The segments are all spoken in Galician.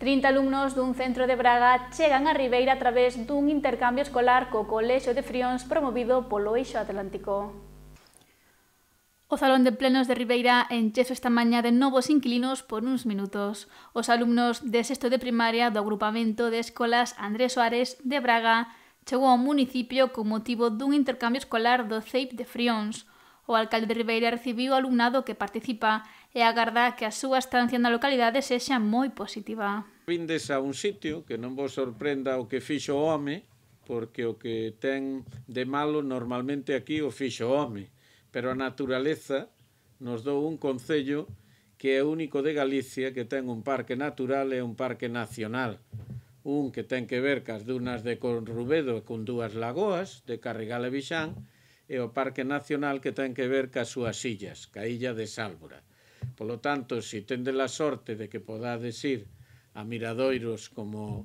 30 alumnos dun centro de Braga chegan a Ribeira a través dun intercambio escolar co Colexo de Frións promovido polo Eixo Atlántico. O Salón de Plenos de Ribeira enchezo esta mañá de novos inquilinos por uns minutos. Os alumnos de sexto de primaria do agrupamento de escolas Andrés Soares de Braga chegou ao municipio con motivo dun intercambio escolar do CEIP de Frións, O alcalde de Ribeira recibiu alumnado que participa e agarda que a súa estancia na localidade sexa moi positiva. Vindes a un sitio que non vos sorprenda o que fixo o home, porque o que ten de malo normalmente aquí o fixo o home, pero a naturaleza nos dou un concello que é único de Galicia que ten un parque natural e un parque nacional. Un que ten que ver cas dunas de Conrubedo e con dúas lagoas de Carregal e Bixán, e o Parque Nacional que ten que ver ca súas illas, ca illa de Sálvora. Polo tanto, se si tende la sorte de que podades ir a miradoiros como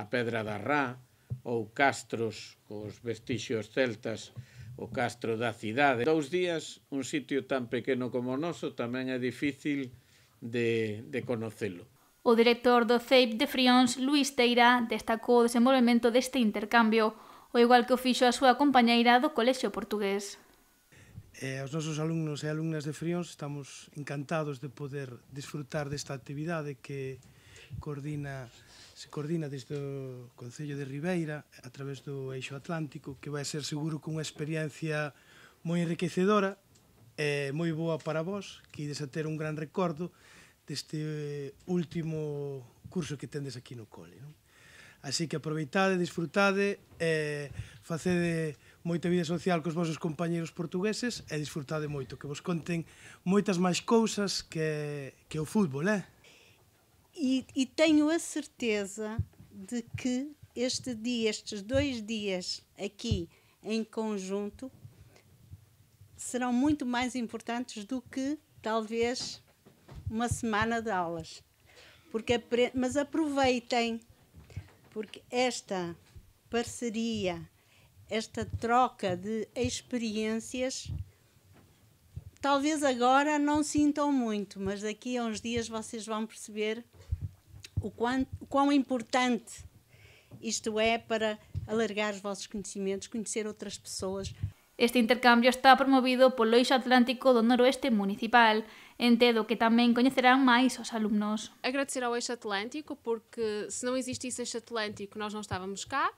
a Pedra da Rá ou castros cos vestixios celtas o castro da cidade. Dous días, un sitio tan pequeno como o noso tamén é difícil de, de conocelo. O director do CEIP de Frións, Luis Teira, destacou o desenvolvemento deste intercambio o igual que o fixo a súa compañeira do Colexio Portugués. Eh, os nosos alumnos e alumnas de Frións estamos encantados de poder disfrutar desta actividade que coordina se coordina desde o Concello de Ribeira a través do Eixo Atlántico, que vai ser seguro que unha experiencia moi enriquecedora e moi boa para vós, que ides a ter un gran recordo deste último curso que tendes aquí no cole. Non? Así que aproveitade, disfrutade, e facede moita vida social cos vosos companheiros portugueses e disfrutade moito, que vos conten moitas máis cousas que, que o fútbol, é? E, e tenho a certeza de que este dia, estes dois dias aqui em conjunto, serão muito mais importantes do que talvez uma semana de aulas. Porque, mas aproveitem, porque esta parceria, esta troca de experiências, talvez agora não sintam muito, mas daqui a uns dias vocês vão perceber o, quanto, o quão importante isto é para alargar os vossos conhecimentos, conhecer outras pessoas. Este intercâmbio está promovido pelo Lois Atlântico do Noroeste Municipal Entendo que também conhecerão mais os alunos. Agradecer ao Eixo Atlântico, porque se não existisse Eixo Atlântico, nós não estávamos cá.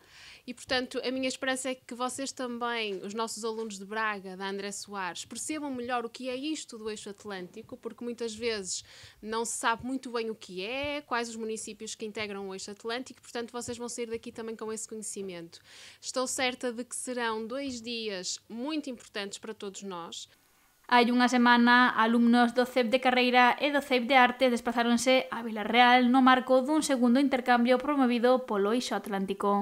E, portanto, a minha esperança é que vocês também, os nossos alunos de Braga, da André Soares, percebam melhor o que é isto do Eixo Atlântico, porque muitas vezes não se sabe muito bem o que é, quais os municípios que integram o Eixo Atlântico, portanto, vocês vão sair daqui também com esse conhecimento. Estou certa de que serão dois dias muito importantes para todos nós. Hai unha semana, alumnos do CEP de Carreira e do CEP de Arte desplazáronse a Vila Real no marco dun segundo intercambio promovido polo Ixo Atlántico.